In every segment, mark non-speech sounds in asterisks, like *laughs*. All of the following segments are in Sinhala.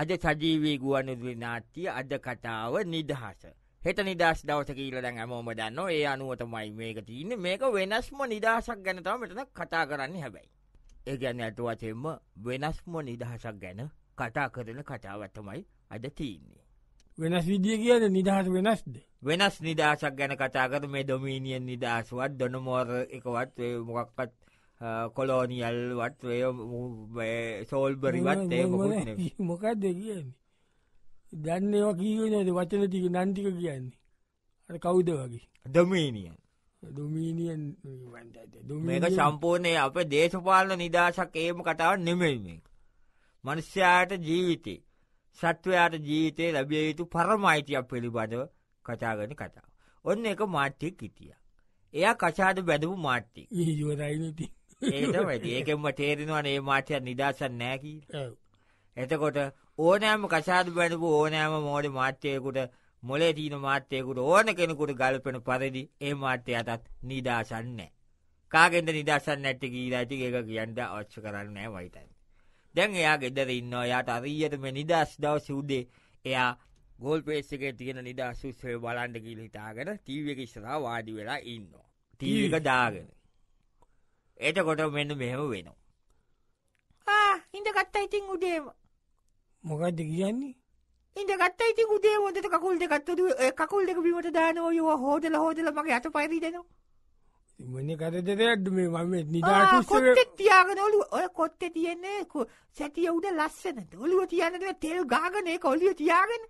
අද සජීවී ගුවනුදුරි නාට්‍ය අද කතාව නිදහස. හෙට නිදස් දවස කියීලදැන් ඇමෝම දන්න ඒ අනුවතමයි මේක තියන්න මේක වෙනස්ම නිදහසක් ගැනතාව මෙටන කතා කරන්න හැබැයි. ඒගැන්න ඇතුවසෙන්ම වෙනස්ම නිදහසක් ගැන කතා කරන කතාවත්තමයි අද තියන්නේ. වෙනස් විදිිය කියද නිදහස වෙනස්ද. වෙනස් නිදහසක් ගැන කතාකර මේ ඩොමීනියන් නිදහසුවත් දොනමෝර එකවත් මොකක්පත්. කොලෝනියල් වත් ඔය සෝල්බරිවත් ඒ මොකක්ද කියන්නේ දන්න ඒවා කියීවනද වචන තික නන්තික කියන්නේ අ කවුද වගේ දමීනියන් දොමීනියන් මේක සම්පූර්ණය අප දේශපාලන නිදහසක් ඒම කතාව නෙමෙල්මෙක් මනුෂ්‍යයාට ජීවිතේ සත්වයාට ජීවිතය ලැබිය යුතු පරමයිතියක් පිළිබඳව කතාගෙන කතාව. ඔන්න එක මාට්‍යෙක් ඉතිය. එයා කචාද බැඳපු මාට්ටි. ජුවරයිනති. ඒතම *laughs* ඒකෙම තේරෙනවනේ මාටයක් නිදසන් නෑකී එතකොට ඕනෑම කසාද බැනපු ඕනෑම මෝඩ මාත්‍යයකුට මොලේ තිීන මාත්‍යයකුට ඕන කෙනෙකුට ගල්පෙන පරදි ඒ මාත්‍ය අතත් නිදාසන්නෑ. කාගෙන්ද නිදසන් නැට්ටි කීලාටි ඒක කියන්ට අවච්ච කරන්නෑ වයිතයි. දැන් එයා ගෙදර ඉන්න යාට අරීයටම නිදස් දව සුද්දේ එයා ගොල් පේසික තියෙන නිදසුස්සේ බලන්ඩ කියල හිතාගෙන තීවක ස්රා වාඩි වෙලා ඉන්න. තීවික දාගෙන. එතකොට මෙන්න මෙහෙම වෙනවා. ඉඳගත්තා ඉතින් උදේම. මොකක්ද කියන්නේ? ඉඳගත්ත ඉතින් උදේ හොඳට කකුල් දෙකත් කකුල් දෙක බිමට දානවා යෝ හොදලා හොදලා මගේ අත පය රිදෙනවා. මොන්නේ කරදරයක්ද මේ මම නිදා කොත්තේ තියාගෙන ඔළුව ඔය කොත්තේ තියන්නේ සැටිය උඩ ලස්සනද ඔළුව තියන්නේ තෙල් ගාගෙන ඒක ඔළුව තියාගෙන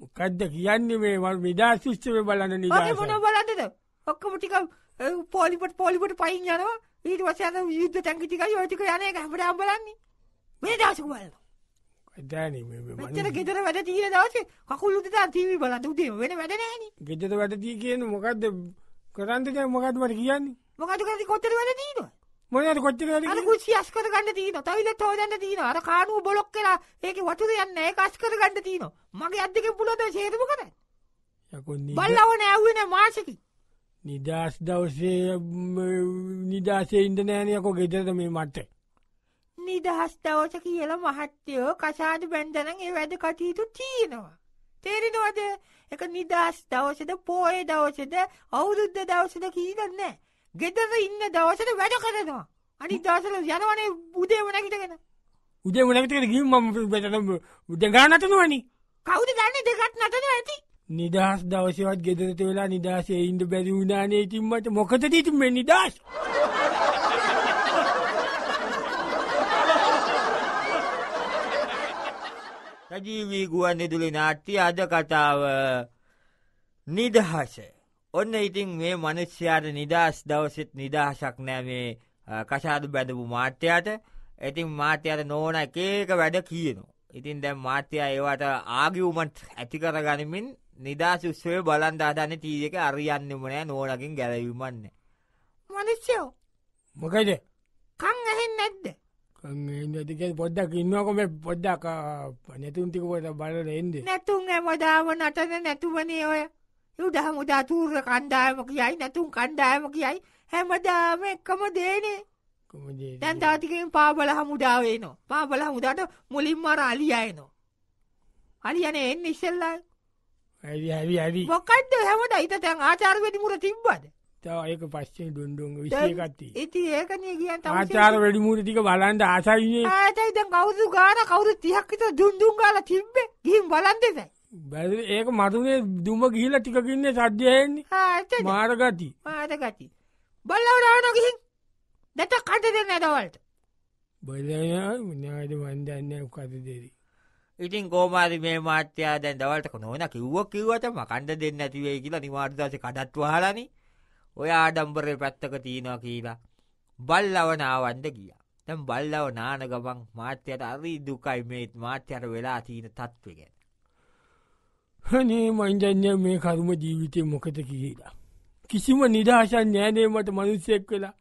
මොකද්ද කියන්නේ මේ මම නිදා සිස්ටමේ බලන නිදා ඔය මොන බලන්නද ඔක්කොම ටිකක් පොලිපට පොලිපට පයින් යනවා ඊට වසයන යුද්ධ තැංගිතිකයි යෝතික යන එක හමට අම්බලන්නේ මේ දසකුවල් මෙතර ගෙදර වැඩ තිීර දවස කකුල්ලුට තීවී බලන්න උදේ වෙන වැඩනෑන ගෙදර වැඩ තිී කියන මොකක්ද කරන්තක මොකත්මට කියන්නේ මොකද කරති කොත්තර වැඩ දීනවා මොනට කොච්චර කුසි අස්කර ගන්න තියන තවිල තෝදන්න තියන අර කානුව බොලොක් කලා ඒක වතුර යන්න ඒ අස්කර ගන්න තියන මගේ අධ්‍යක පුලොද සේරම කර බලවන ඇවන මාසකි නිදස් දවසේ නිදසේ ඉන්දනෑනයකො ගෙදර මේ මට්ට. නිදහස් දවස කියලා මහත්තයෝ කසාද බැන්දනන් ඒ වැඩ කටයුතු තියෙනවා. තේරෙනවද එක නිදස් දවසද පෝය දවසද අවුරුද්ධ දවසද කීදන්න. ගෙදර ඉන්න දවසට වැඩ කරනවා. අනි දවසල යනවනේ බුදේ වනකිටගෙන. උදේ වනකිටක ගීම බැට උද ගානතනවනි කවුද ගන්න දෙකත් නතන ඇති. නිදහස් දවසවත් ගෙදරට වෙලා නිදහසේ ඉන්ඩ බැරි වුණානේ ඉතින්මට මොකද ඉතින් මේ නිදහස් සජීවී ගුවන් නිදුලි නාට්‍ය අද කතාව නිදහස ඔන්න ඉතින් මේ මනුෂ්‍යයාට නිදහස් දවසෙත් නිදහසක් නෑමේ කසාදු බැඳපු මාත්‍යයට ඉතින් මාත්‍යයට නෝන එක ඒක වැඩ කියනු. ඉතින් දැම් මාත්‍යයා ඒවට ආගිවුමට් ඇතිකර ගනිමින් නිදාශුෂ්වය බලන් දාදන්න තීරක අරියන්නම නෑ නෝලකින් ගැලවීමන්න. මනුෂ්‍යයෝ මොකද කං ඇහෙන් නැද්ද ඇතික පොඩ්ඩක් ඉන්නකොම පොඩ්ඩක් නැතුන්තිකකොට බල එන්ද නැතුන් ඇමදාව නටන නැතුවනේ ඔය යුදහ මුදා තූර්ර කණ්ඩායම කියයි නැතුන් කණ්ඩායම කියයි හැමදාම එක්කම දේනේ දැන් තාතිකින් පාබල හමුදාවේනවා පාබල හමුදාට මුලින්මර අලියයනවා අලියන එන්න ඉස්සෙල්ලයි ඇවි ඇවි ඇවි මොකක්ද හැමට හිත තැන් ආචාර්වැඩි මුර තිබ්බද ඒක පස්සේ දුන්ඩුන්ග විශයකත්ති ඇති ඒකන කියන්න ආචාර වැඩිමුර ටික බලන්ට ආසයියේ ආතයිද කවුදු ගාන කවුරු තියක්කිත දුන්දුන් ගාල තිබ්බේ ගිහිම් බලන්දෙසයි බැ ඒක මතුනේ දුම ගිහිල ටිකකින්න සද්‍යයෙන්නේ මාරගති මාරගති බල්ලවරාවන ගිහින් දැත කට දෙන්න ඇදවලට බොල මනාද වන්දන්න කත දෙරී ඉතින් කෝමාරි මේ මාත්‍යයා දැන් දවල්ට නෝන කිව්ව කිව්වට මකණ්ඩ දෙන්න ඇතිවේ කියලා නිවාර්දාශ කඩත්තු හලනි ඔය ආඩම්බරය පැත්තක තියෙනවා කියලා බල්ලවනාවන්ද ගිය තැම් බල්ලව නාන ගමන් මාත්‍යයට අරී දුකයි මේත් මාත්‍යයට වෙලා තියෙන තත්ව ගැන හනේ මංජඥ මේ කරුම ජීවිතය මොකද කියලා කිසිම නිදහසන් නෑනේමට මනුස්සෙක් වෙලා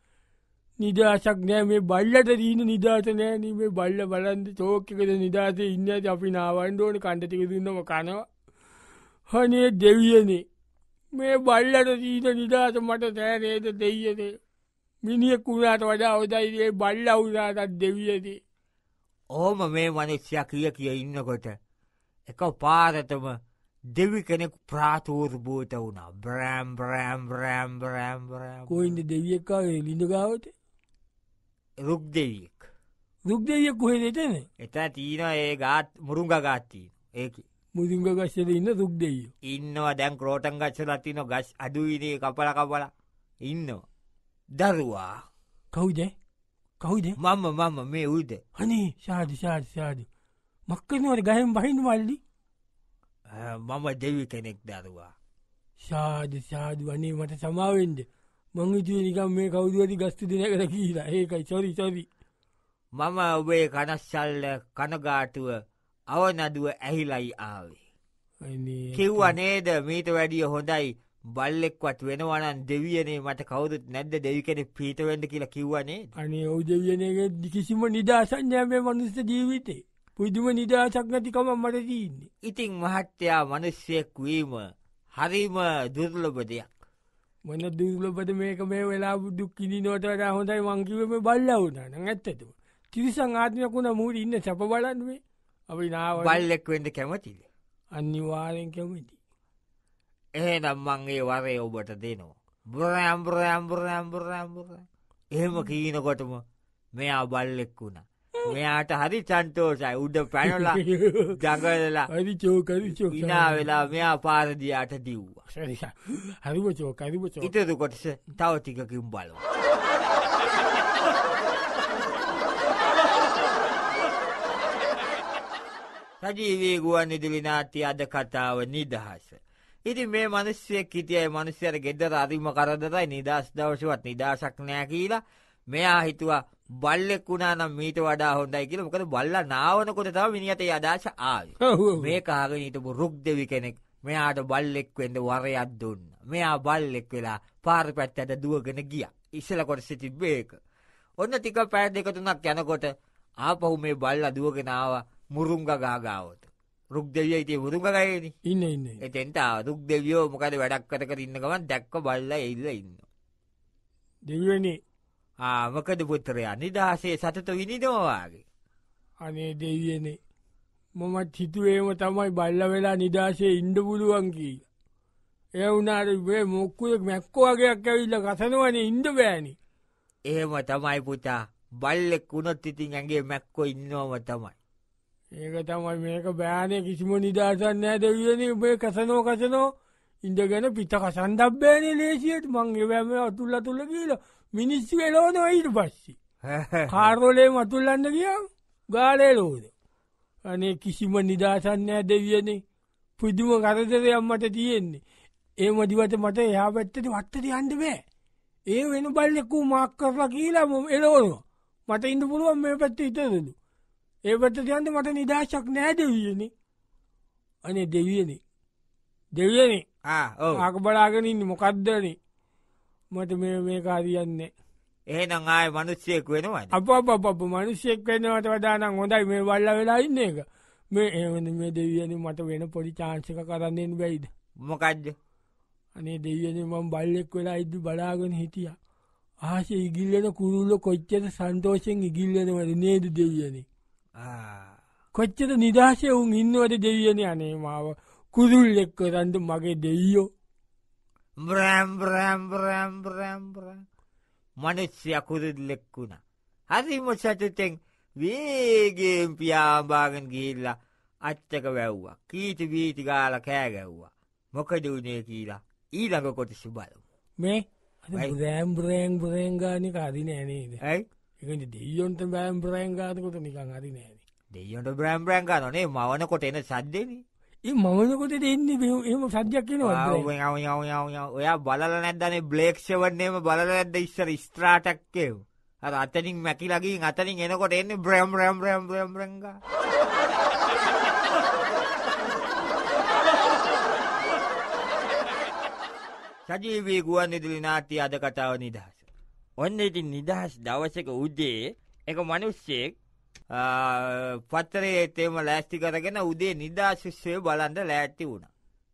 නිදහසක් නෑ මේ බල්ලට දීන නිදහස නෑන මේ බල්ල බලන්ද චෝකකද නිදහසේ ඉන්න අපි නාවන්ඩෝන කණ්ඩටික දුන්නම කනවා හනේ දෙවියනේ මේ බල්ලට දීන නිදහස මට සෑරේද දෙයනේ මිනිියක් වුණාට වඩා හොදයිදේ බල්ල වුනාටත් දෙවියදේ ඕම මේ මනුෂ්‍ය කිය කිය ඉන්නකොට එක පාරතම දෙවි කෙනෙක් ප්‍රාතූර්භූත වුණා බ්‍රෑම් බ්‍රෑම් බ්‍රෑම් බ්‍රෑම් බ්‍රෑම් කොයින්ද දෙවියක්කාගේ ලිඳගාවතේ රුක් දෙවියෙක් රුක් දෙවියක් කොහෙද එතන එතන තියන ඒ ගාත් මුරුංග ගාත්තිී ඒක මුදුංග ගස්සල ඉන්න රුක් දෙවිය ඉන්නවා දැන් ක්‍රෝටන් ගච්චල තින ගස් අඩුවිනේ කපල කපල ඉන්නවා දරුවා කවුද කවුද මම මම මේ උයිද හනේ සාධි සාධි සාධි මක්කනවට ගහෙන් බහින් වල්ලි මම දෙවි කෙනෙක් දරුවා සාධි සාධි වනේ මට සමාවෙන්ද මං හිතුවේ නිකම් මේ කවුරුවරි ගස්ති දෙනකට කියලා ඒකයි චොරි චොරි මම ඔබේ කනස්සල්ල කනගාටුව අවනදුව ඇහිලයි ආවේ කිව්ව නේද මීට වැඩිය හොඳයි බල්ලෙක්වත් වෙනවනන් දෙවියනේ මට කවුරුත් නැද්ද දෙවි කෙනෙ පීටවෙඩ කියලා කිව්වනේ අනේ ඔව දෙවියනගේ දිකිසිම නිදහසඥෑමේ මනුස්ස ජීවිතේ පුදුම නිදහසක් නැතිකම මට දීන්නේ ඉතිං මහත්තයා මනුස්්‍යයෙක් වීම හරිම දුර්ලබ දෙයක් මොන දුර්ලපද මේක මේ වෙලා බුදුක් කිනි නොටට හොඳයි මංකිවම බල්ල වුණන ඇත්තතු. තිරිසං ආත්මයකුණ මූට ඉන්න සැප බලන්ුවේ අපි නාව බල්ලෙක්වෙඩ කැමතිද. අනිවාරෙන් කැමති. ඒ නම්මන්ගේ වරය ඔබට දෙනවා. බොර ඇම්බර ඇම්බර ඇම්බර ඇම්බර එහෙම කීනකොටම මෙයා බල්ලෙක් වුණා. මෙයාට හරි සන්තෝසයි උඩ පැනලා *laughs* දඟලලා හරි චෝකරිචෝ ඉනා වෙලා මෙයා පාරදියාට දිව්වා *laughs* හරිම චෝකරිමචෝ ඉතරු කොටස තව ටිකකින් බලවා. සජීවී ගුවන් ඉදිලි නාට්‍ය අද කතාව නිදහස. ඉති මේ මනුස්්‍යය හිටියයි මනුස්්‍යයට ගෙදර අරිම කරදරයි නිදස් දවසවත් නිදසක් නෑ කියලා මෙයා හිතුවා බල්ලෙක් වුණා නම් මීට වඩා හොඳයි කියලා. මොකද බල්ලා නාවනකොට තමයි මිනිහට ඒ අදහස ආවේ. මේක අහගෙන හිටපු රුක්දෙවි කෙනෙක් මෙයාට බල්ලෙක් වෙන්න වරයක් දුන්නා. මෙයා බල්ලෙක් වෙලා පාර පැත්තට දුවගෙන ගියා. ඉස්සල කොට සිටිබ්බේ ඒක. ඔන්න ටික පැය දෙක තුනක් යනකොට ආපහු මේ බල්ලා දුවගෙන ආවා මුරුංග ගාගාවට. රුක් දෙවිය ඉතිේ මුරුගගයන ඉන්න ඉන්න එතෙන්ට රුක් දෙවියෝ මොකද වැඩක් කර ඉන්න ගමන් දැක්ක බල්ල ඉල්ල ඉන්න දෙවනි ආමකද පුත්‍රය අනිදහසේ සතත විනිදමවාගේ. අනේ දෙවියනේ මොමත් හිතුවේම තමයි බල්ල වෙලා නිදහසේ ඉන්ඩ පුළුවන් කියීල. ඒ වනාට බේ මොක්කුවෙක් මැක්කෝගේයක් ඇවිල්ල කසනවන ඉන්ඩ බෑනි. ඒම තමයි පුතා බල්ලෙක් වුණොත් ඉතින් ඇගේ මැක්කෝ ඉන්නවම තමයි. ඒක තමයි මේක බෑනය කිසිම නිදහසන්න ඇ දෙවියන බේ කසනෝ කසනෝ ඉඳ ගැන පිත කසන්දක් බෑන ලේසියට මංගේ බෑම අතුල්ල තුල්ල කියලා මිනිස්සු එලෝද ඊට පස්සේ කාර්රොලේ මතුල්ලන්න කිය ගාලේලෝද අනේ කිසිම නිදහසන්නෑ දෙවියනේ පුදුම කරදරයක් මට තියෙන්නේ ඒ මදිවට මට එයා පැත්තට වත්තට යන්න බෑ ඒ වෙන බල්ලෙකු මාක් කරලා කියලා ම එලෝනවා මට ඉන්න පුළුවන් මේ පැත්ත ඉතරදු ඒ පැත්තට යන්ට මට නිදහශක් නෑ දෙවියනේ අනේ දෙවියනේ දෙවියනේ ආක බලාගෙන ඉන්න මොකක්දනේ මට මේ කාරියන්නේ. ඒනම් ආය මනුස්්‍යයෙක් වෙනවා අප අප මනුස්්‍යයෙක් වෙනවට වදානම් හොඳයි මේ වල්ල වෙලා ඉන්න එක මේ ඒවන මේ දෙවියනි මට වෙන පොඩි චාංශක කරන්නෙන් වෙයිද මොකක්ද අනේ දෙවියනි මං බල්ලෙක් වෙලා ඉද්දි බලාගෙන හිටිය ආස ඉගිල්ලෙන කුරුල්ල කොච්චර සන්තෝෂයෙන් ඉගිල්ලෙනවද නේද දෙවියනි කොච්චර නිදහසය උන් ඉන්නවට දෙවියනි අනේ මාව කුරුල් එක්ක රන්ද මගේ දෙයියෝ බ්‍රෑම්බ්‍රෑම්බ්‍රෑම්බ්‍රෑම්බ්‍ර මනුස්්‍යයක් හුරුල්ලෙක් වුණ. හරිම සටතෙන් වේගේම් පියාභාගෙන් ගිල්ලා අච්චක වැැව්වා කීට වීටි ගාල කෑගැව්වා මොකද වුණේ කියලා ඊළඟ කොට සුබලමු. මේ රෑම් බ්‍රෑන් බ්‍රේංගානික අදින ඇනේද ඇයි එක දෙියොන්ට බෑම් බ්‍රෑංගාතකොට නිකං අදින ඇන දෙියොට බ්‍රෑම් බ්‍රෑංගා නේ මවන කොට එන සද්දෙන්නේ ඒ මමනකොට එන්නේ එම සද්‍යයක් කියනවා ඔයා බලල නැද්දනේ බ්ලේක්ෂවන්නේම බලල නැද්ද ඉස්සර ස්ත්‍රාටක්කයව අර අතනින් මැකිලගින් අතනින් එනකොට එන්නේ බ්‍රම් රම් රම් රම් රංග සජීවී ගුවන් ඉදිලි නාට්‍ය අද කතාව නිදහස. ඔන්න ඉතින් නිදහස් දවසක උදේ එක මිනිස්සෙක් පත්තරේ එතෙම ලෑස්ති කරගෙන උදේ නිදහශිෂ්‍යය බලන්ට ලෑට්ටි වුණ.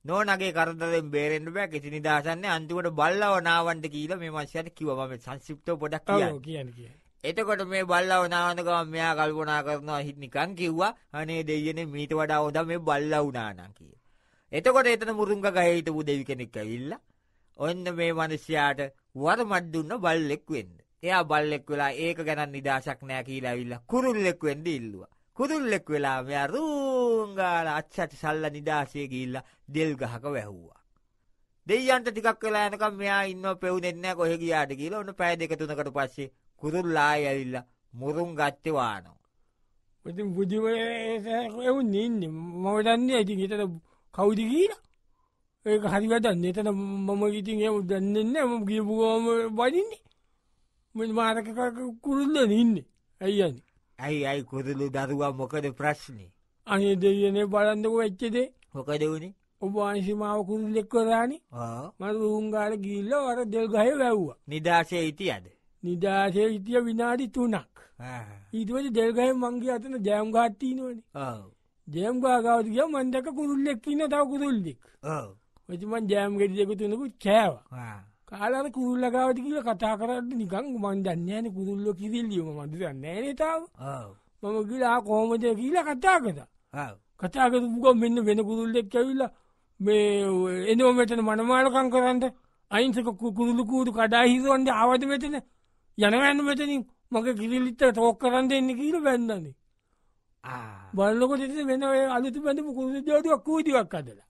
නෝනගේ කරදරෙන් බේරෙන්ට බෑ කිසි නිදහසන්නේ අන්තිකට බල්ලවනාවන්ට කියීල මේ මංශයට කිවම සංශිප්ත පොඩක් කියන්න කිය. එතකොට මේ බල්ලව නානකව මෙයා කල්පනා කරනවා හිත්නිකං කිව්වා අනේ දෙයන මීට වඩා හොද මේ බල්ල වනානං කිය. එතකොට එතන මුරුංග ගහිත පුදවි කෙනෙක් ඇවිල්ල ඔන්න මේ මනුෂ්‍යයාට වර මට්දුන්න බල්ලෙක් වෙන්න. එයා බල්ලෙක් වෙලා ඒක ගැන නිදහසක් නෑ කියලා ඇවිල්ලා කුරුල්ලෙක් වෙන්න ඉල්ලුවා. කුරුල්ලෙක් වෙලා මෙයා රූංගාල අච්චට සල්ල නිදාසේ ගිහිල්ලා දෙල් ගහක වැහුවා. දෙයියන්ට ටිකක් වෙලා යනකම් මෙයා ඉන්නව පෙවුනෙන්නේ නැහැ කොහෙ ගියාද කියලා ඔන්න පැය දෙක තුනකට පස්සේ කුරුල්ලා ඇවිල්ලා මුරුන් ගත්තේ වානෝ. ඉතින් බුදුවරයෝ නින්නේ මම දන්නේ ඉතින් හිතට කවුද කියලා. ඒක හරි වැඩක්. එතන මම ඉතින් එහෙම දන්නේ නැහැ. මම ගියපු ගම වඩින්නේ. මෙ මාරක කුරුල්ලන ඉන්න ඇයියන්නේ ඇයි අයි කුරුලු දරුවා මොකද ප්‍රශ්නේ අනේ දෙයනේ බලන්නක වෙච්චදේ හොකද වුණේ ඔබවාංශිමාව කුරුල්ලෙක් කරානි මර රුන්ගාර ගිල්ල අර දෙල් ගහය වැැව්වා නිදහසය හිටිය අද නිදහසය හිටිය විනාඩි තුනක් ඊටවට දෙල්ගහ මංගේ අතන ජෑම් ගාත්තීනවන ජෑම් ගාගාවත කිය මන්දක කුරුල්ලෙක් ඉන්න තව කුරුල්ලෙක් ඔතිමන් ජෑම් ගෙඩියකු තුනකු කෑවා කාලර කුරුල්ලගාවට කියල කතා කරට නිකං මන් දන්නේන කුරුල්ල කිරල්ලියීම මට නෑනතාව මම කියලා කෝමද කියල කතා කත කතාකත පුකම් මෙන්න වෙන කුරුල්ලෙක් ඇවිල්ලා මේ එනෝ මෙතන මනමාලකං කරන්ට අයින්සක කුරුල්ල කූරු කඩා හිසුවන්ද ආවද මෙතන යනවැන්න මෙතනින් මක කිරිල්ලිත්ත තෝක් කරන්න එන්න කියල බැන්නන්නේ බලකොට වෙන අලුතු බැඳම කුරුදු ජෝතුවක් කූතිවක් කදලා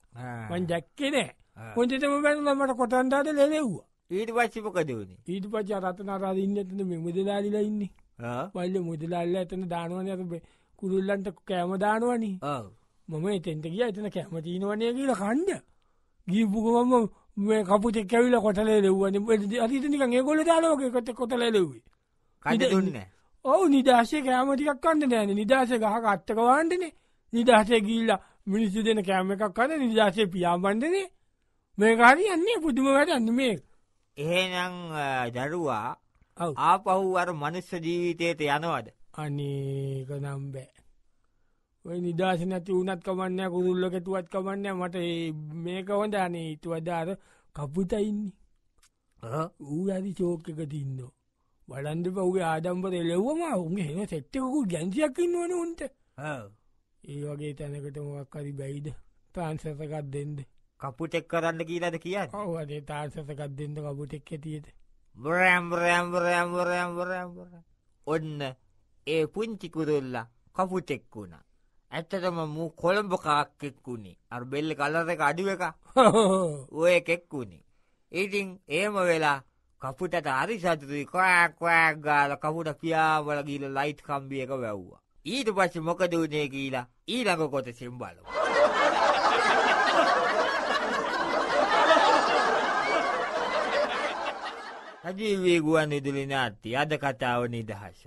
මන් දැක්කෙනෑ හොන්ටටම බැලමට කොටන්ටාට ලෙලෙව්වා ඊට පච්චි මොකද වුණේ ඊට පච්චා රතනාරාද ඉන්න ඇතන මේ මුදලාලිලා ඉන්න පල්ල මුදලාල්ල ඇතන දානුවන ඇතබේ කුරුල්ලන්ට කෑම දානුවනි මම එතෙන්ට ගිය එතන කෑම තිීනවනය කියලා කණ්ඩ ගීපුකමම මේ කපුත කැවිල කොටල ලෙව්වන අතිතනික ඒගොල දාලෝක කොට කොටල ලෙව්වේ කඩන්න ඔවු නිදශය කෑමටිකක් කන්න නෑන නිදශය ගහ අත්තක වාන්ටනේ නිදහසේ ගිල්ල මිනිස්සු දෙන කෑම එකක් කන්න නිදශය පියාබන්ඩනේ මේ කාරි යන්නේ පුදුම වැඩන්න මේක එහෙනං දරුවා ආපහු අර මනුස්ස ජීවිතයට යනවද. අනේක නම්බෑ. ඔය නිදහස නැති වුනත් කමන්න කුරුල්ල කෙටුවත් කමන්න මට මේක හොඳ අනේ ඉතුවදාර කපුතයින්නේ ඌරදි චෝකක තින්න. වඩන්ද පවගේ ආඩම්පර එලෙව්වම උගේ හෙන සෙට්ටකු ගැන්සියක්කින්නවන උන්ට ඒ වගේ තැනකට මොක්කරි බැයිද ප්‍රාන්සසකත් දෙෙන්දේ. කපුටෙක් කරන්න කියලද කියන්න ඔව අදේ තාර්සසකක් දෙන්න කපුටෙක් ඇතියට බරෑම්රෑම්රෑම්රෑම්රෑම්ර ඔන්න ඒ පුංචිකුරල්ලා කපුටෙක් වුණා ඇත්තටම මූ කොළඹ කාක්කෙක් වුණේ අර බෙල්ල කල්ලක අඩුව එක *laughs* ඔය එකෙක් වුණේ ඉතින් ඒම වෙලා කපුටට අරි සතුතුයි කොෑක්වෑක් ගාල කපුට පියාවල ගීල ලයිට් කම්බියක වැැව්වා ඊට පස්ස මොකද වුණේ කියලා ඊළඟ කොට සිම්බලවා රජීවී ගුවන් විදුලි නාට්‍ය අද කතාව නිදහස.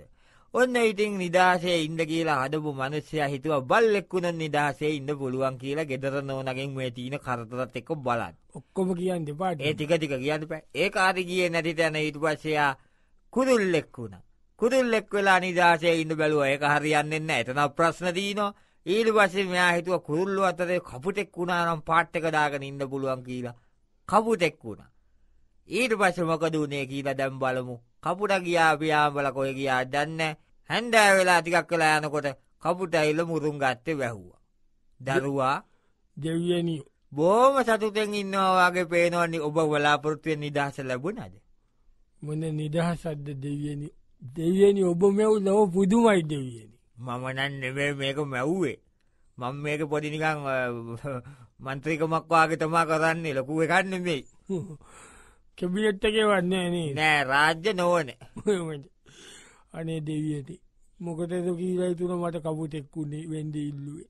ඔන්න ඉතින් නිදහසේ ඉන්ද කියලා හදපු මනුස්සය හිතුව බල්ලෙක්කුණ නිදහසේ ඉන්න පුළුවන් කියලා ගෙදර නෝනගෙන් මේ තියන කරතරත් එක්ක බලත් ඔක්කොම කියන්න දෙපාට ඒ ටිකටික කියන්න පැ ඒ ආරි කිය නැති තැන ඉට පස්සයා කුදුල්ලෙක්වුණ. කුදුල්ලෙක් වෙලා නිදහසේ ඉන්න බැලුව ඒක හරියන්නෙන්න එතන ප්‍රශ්න දීනවා ඊට පස්සේ මෙයා හිතුව කුරුල්ලු අතරේ කපුටෙක් වුණා නම් පාට්ටක දාගෙන ඉන්න පුළුවන් කියලා කපුටෙක් වුණා. ඊට පස්සමකද වනේ කියලා දැම් බලමු කපුට ගියා පියාම්බල කොය ගියා දන්න හැන්ඩෑ වෙලා ටිකක් කලා යනකොට කපුට ඇල්ල මුරුම් ගත්ත වැැහ්වා. දරුවා දෙවියනී බෝම සතුතෙන් ඉන්නවාගේ පේනවන්නේ ඔබ වලාපොරත්තුවෙන් නිදහස ලැබුණද. මොන නිදහසද්ද දෙවියනි දෙවියනි ඔබ මෙව් ලොව පුදුමයි දෙවියනි. මමනන් නෙවේ මේක මැව්වේ. මං මේක පොඩිනිකං මන්ත්‍රිකමක්වාගේ තමා කරන්නේ ලොකු එකන්න වෙයි. *laughs* කැබිලෙට්ටකේ වන්නේ නේ නෑ රාජ්‍ය නොවන අනේ දෙවියට මොකතද කීලයි තුන මට කපුටෙක්කුුණේ වෙන්ඩ ඉල්ලුවේ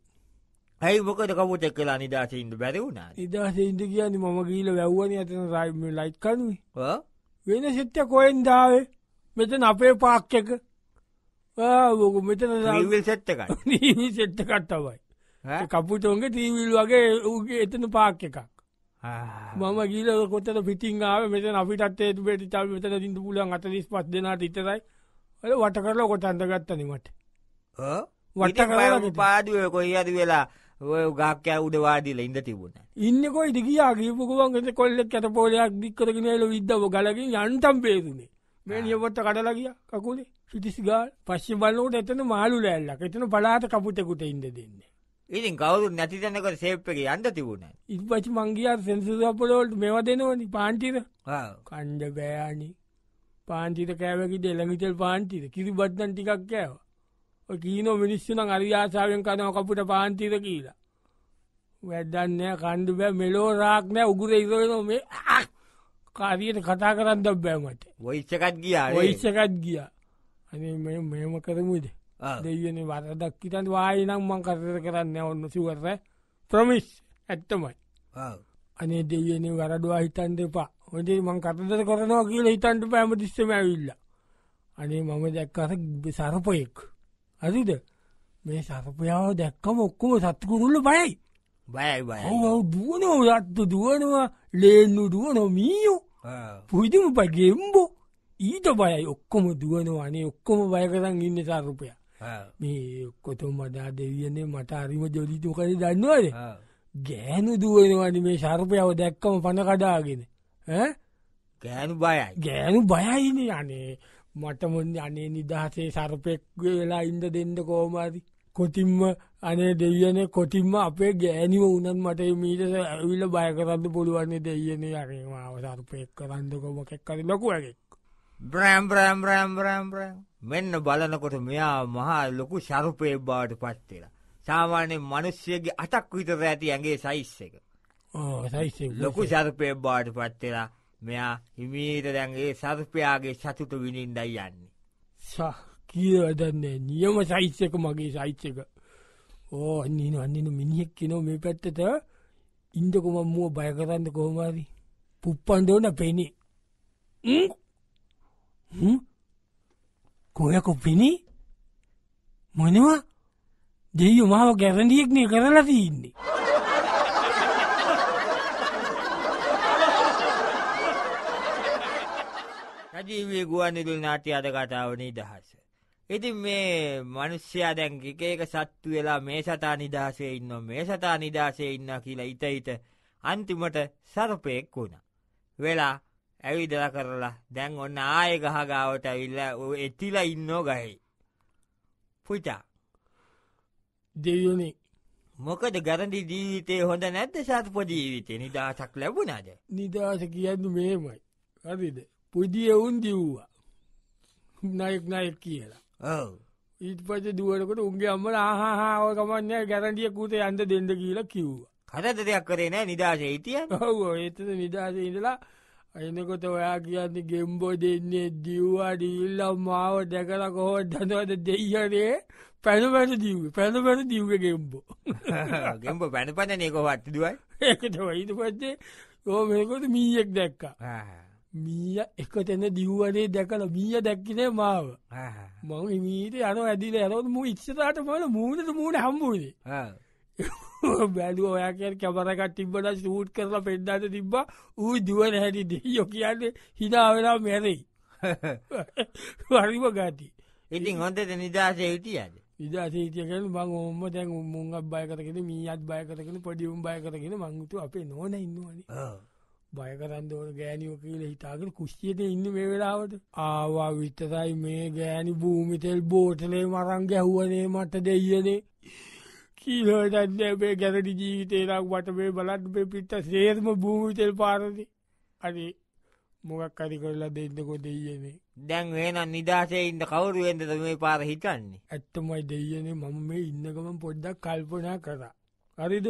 ඇයි මොකද කමුටෙක් කලා නිදහසයින්ට බැරවුණා නිදහසයින්ට කියන්නේ මම ගීල වැැව්වන ඇතන සයිම ලයිට් කනුවේ වෙන සිට්ට කොයෙන් දාවේ මෙතන අපේ පාක්්‍යක බොක මෙතන සවිල් සෙට්ටක *laughs* සෙට්ට කට්ටවයි කපුටෝන්ගේ තීවිල් වගේ ඌගේ එතන පාක් එකක් මම ගීල කොතට පිටිං ආව මෙත අපිටත් ඒතු පෙටි තල් මෙතන දිින්ට පුලන් අතලිස් පස් දෙනට ඉතරයි ඇ වට කරලා කොට අඳගත්තනීමට වට කර පාදුව කොයි අද වෙලා ඔය ගාක්‍ය උඩ වාඩිල ඉඳ තිබුණ ඉන්නකොයි දිගියා ගීපුකුවන් ගෙත කොල්ලෙක් ඇත පෝලයක් දික්කරගෙනල විද්ධව ගලකින් යන්තම් පේදුනේ මේ නියපොත්ත කඩලගිය කකුලේ සිටිසිගාල් පශ්ි බලෝට එතන මාලු ලෑල්ලක් එතන පලාට කපුටෙකුට ඉඳ දෙන්නේ ඉතින් කවුරු නැති තැනක සේප් එක යන්න තිබුණා. ඉතිපස්සේ මං ගියා සෙන්සර් අපලෝල්ට මේවා දෙනවනේ පාන්තිර. ආ කණ්ඩ බෑනි. පාන්තිර කෑවකිද එළඟිතල් පාන්තිර. කිරිබත්නම් ටිකක් කෑවා. ඔය කීනෝ මිනිස්සු නම් හරි ආසාවෙන් කනවා කපුට පාන්තිර කියලා. වැද්දක් නෑ කණ්ඩ බෑ මෙලෝ රාක් නෑ උගුරේ ඉරවෙනවා මේ කාරියට කතා කරන්න බෑ මට. වොයිස් එකක් ගියා. වොයිස් එකක් ගියා. අනේ මේ මෙහෙම කරමුද? දෙයන වරදක් හිතන් වායනම් මං කරර කරන්න ඔන්න සිවරර ප්‍රමිස් ඇත්තමයි අනේ දෙයන වරඩවා හිතන් දෙපා හොදේ මං කතදර කරනවා කියල හිතන්ට පෑම දිස්සම ඇවිල්ල අනේ මම දැක්කර සරපයෙක් අරිද මේ සරපයාව දැක්කම ඔක්කොම සත්කුරුල්ල බයි බයයි දුවනෝ සත්තු දුවනවා ලේන්නු දුවන මීයෝ පුහිදම පගෙම්බෝ ඊට බයයි ඔක්කොම දුවනවා අනේ ඔක්කොම බයකරන් ඉන්න සරපයා මේ කොතුම්මටා දෙවියන්නේ මට අරිම ජොලිතු කර දන්නවද ගෑනු දුවනවානි මේ ශර්පයාව දැක්කම පණ කඩාගෙන ගෑනු බයයි ගෑනු බයයින අනේ මටමුන් අනේ නිදහසේ සර්පෙක් වෙලා ඉන්ද දෙන්න කෝමාරි කොතිම්ම අනේ දෙවියන කොටින්ම අපේ ගෑනිව උනන් මට මීට ඇවිල බය කරන්න පුළුවන්නේ දෙයනේ අරේමාව සර්පෙක් කරන්න කොමකෙක් කර ලොකුවගේ බ්‍රෑම් බ්‍රෑම් බ්‍රෑම් බ්‍රෑම් බ්‍රෑම් මෙන්න බලනකොට මෙයා මහා ලොකු ශරුපය බාට පත්වෙලා. සාමාන්‍ය මනුස්්‍යයගේ අටක් විතර ඇති ඇගේ සයිස් එක. ලොකු සර්පය බාට පත්වෙලා මෙයා හිමීට දැන්ගේ සර්පයාගේ සතුට විනින් දයි යන්නේ. සහ කියවදන්නේ නියම සයිස්්‍යක මගේ සයිච්චක ඕ අන්නන අන්නන මිනිහෙක් කෙනෝ මේ පැත්තට ඉන්දකොම මුව බයකරන්න කොහොමරි පුප්පන්දෝන පෙනේ. හ්ම්? කොහෙ කොපිනේ? මොනවා? දෙයියෝ මාව ගැරන්ඩියෙක් නේ කරලා තියෙන්නේ. සජීවී ගුවන්විදුලි නාට්‍ය අද කතාව නිදහස. ඉතින් මේ මිනිස්සයා දැන් එක එක සත්තු වෙලා මේ සතා නිදහසේ ඉන්නවා මේ සතා නිදහසේ ඉන්නවා කියලා හිත හිත අන්තිමට සර්පෙක් වුණා. වෙලා ඇවිදලා කරලා දැන් ඔන්න ආය ගහ ගාවට ඇවිල්ලා එතිලා ඉන්නෝ ගහේ. පුචා. දෙවියනේ මොකද ගරදි ජීවිතය හොඳ නැද්ද සත්ප ජීවිතය නිදහසක් ලැබුණාද. නිදහස කියන්න මේමයි. හරිද පුදිය උන් දිව්වා. නයෙක් නයෙක් කියලා. ඔව. ඊට පස දුවනකොට උන්ගේ අම්මල ආහාහාාව කමන්න ගැරඩිය කූට යන්ද දෙන්න කියලා කිව්වා. කරද දෙයක් කරේ නෑ නිදහස හිටිය හව ඒතද නිදහස ඉඳලා එනකොට ඔයා කියන්න ගෙම්බෝ දෙන්නේ දිව්වා දීල්ලම් මාව දැකල කොහො දනවද දෙයියනේ පැනපැන දව් පැනපැන දව්ග ගෙම්බෝ *laughs* ගෙම්බ පැනපනනේ කොහත් දුවයි ඒකට වයිට පත්තේ යෝමකොත මීයෙක් දැක්කා මීය එක තැන දිව්වනේ දැකල මීය දැක්කිනේ මාව මං මීට යන ඇදිල ඇරොත් මු ඉක්ෂතාට මල මූුණට මූුණ හම්බුණේ බැලුව ඔයකැන් කැමරකත් තිබ්බට සූට් කරලා පෙන්ඩාට තිබ්බ ඌ දුවන හැටි දෙයෝ කියන්නේ හිනාවෙලා මැරෙයි වරිම *laughs* ගාටි ඉතින් හොඳද නිදහසේ හිටියද නිදහසේහිතියකෙන බං ඔොම දැන් උමුන්ක් බය කරගෙන මීත් බය කරගෙන පඩියුම් බය කරගෙන මංගුතු අපේ නොන ඉන්නවන බය කරන්න ඕන ගෑනියෝ කියල හිතාගෙන කුෂ්ියට ඉන්න මේ වෙලාවට ආවා විත්තරයි මේ ගෑනි භූමිතෙල් බෝටලේ මරංග ඇහුවනේ මට දෙයනේ කීලෝටන්නේ මේ ගැරඩි ජීවිතේලක් වට මේ බලන්න මේ පිට්ට සේර්ම භූමිතෙල් පාරදි අනි මොකක් අරි කරලා දෙන්නකො දෙයනේ දැන් වෙන නිදසේ ඉන්න කවරුවෙන්ද මේ පාර හිතන්නේ ඇත්තමයි දෙයනේ මම මේ ඉන්නකම පොඩ්ඩක් කල්පනා කරා හරිද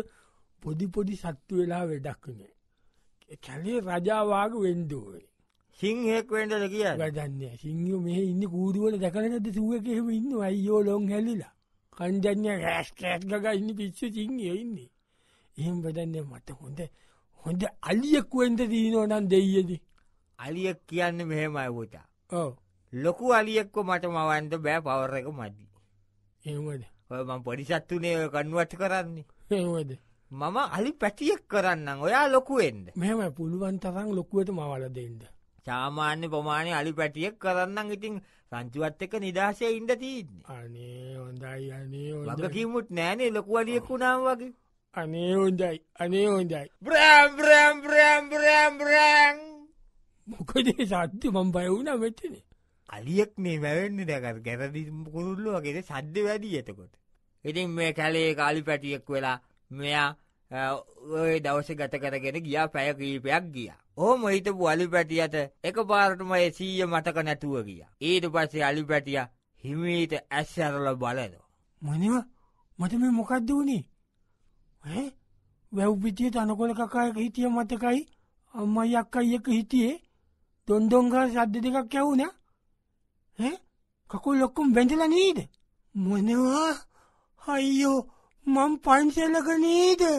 පොඩි පොඩි සත්තු වෙලා වැඩක්නේ කැලේ රජාවාග වෙන්ඩුවේ සිංහෙක් වෙන්ඩල කිය ගදන්න සිංහ මෙ ඉන්න කූරුවල දැකනද සුවකෙම ඉන්න අයිෝ ලොන් හැලිලා කණ්ජඥ රෑස්කෑස් ගගන්න පිස්ස සිංහයෝ ඉන්නේ. එහෙම බදන්නේ මට හොඳ හොඳ අලියෙක්ුවෙන්ට දීනෝනන් දෙයදී. අලියෙක් කියන්න මෙහෙම අයපුතා. ඕ ලොකු අලියෙක්ව මට මවන්ට බෑ පවරක මදී. ඒවද ඔයම පොඩිසත්තුනේ ඔය කන්නුවට කරන්නේ. ඒවද. මම අලි පැටියෙක් කරන්න ඔයා ලොකුවෙන්ද. මෙම පුළුවන් තරම් ලොකුවට මවල දෙන්න. සාමාන්‍ය ප්‍රමාණය අලි පැටියෙක් කරන්න ඉතින් රංචුවත් එක නිදහසේ ඉන්ඩ තිීන්නේ අනේ හොඳයි අනේ වගකිමුත් නෑනේ ලොකුවලියෙකුණාම් වගේ අනේ හොඳයි අනේ හොඳයි බ්‍රම් බ්‍රම් බ්‍රම් බ්‍රම් මොකදේ සත්්‍ය මම් බයවුණ වෙච්චනේ අලියෙක් මේ වැැවෙන්නේ දැකර ගැරදි කුරුල්ලුවගේද සද්ධ වැඩී එතකොට ඉතින් මේ කැලේ කාලි පැටියෙක් වෙලා මෙයා ඔය දවස ගත කරගෙන ගියා පැය කීපයක් ගිය. ඕහොම හිතපු අලි පැටියට එක පාරටම සීය මතක නැතුව ගිය. ඊට පස්සේ අලි පැටිය හිමීට ඇස්සැරල බලද. මනිව මට මේ මොකක්ද වුණේ? ඇ? වැව්පිටිය තනකොල කකායක හිටිය මතකයි අම්ම යක්කයි එක හිටියේ දොන්දොංගා සද්ධ දෙකක් යැවුන කකුල් ලොක්කුම් බැඳල නීද මොනවා හයියෝ Mam paņķa laganīda.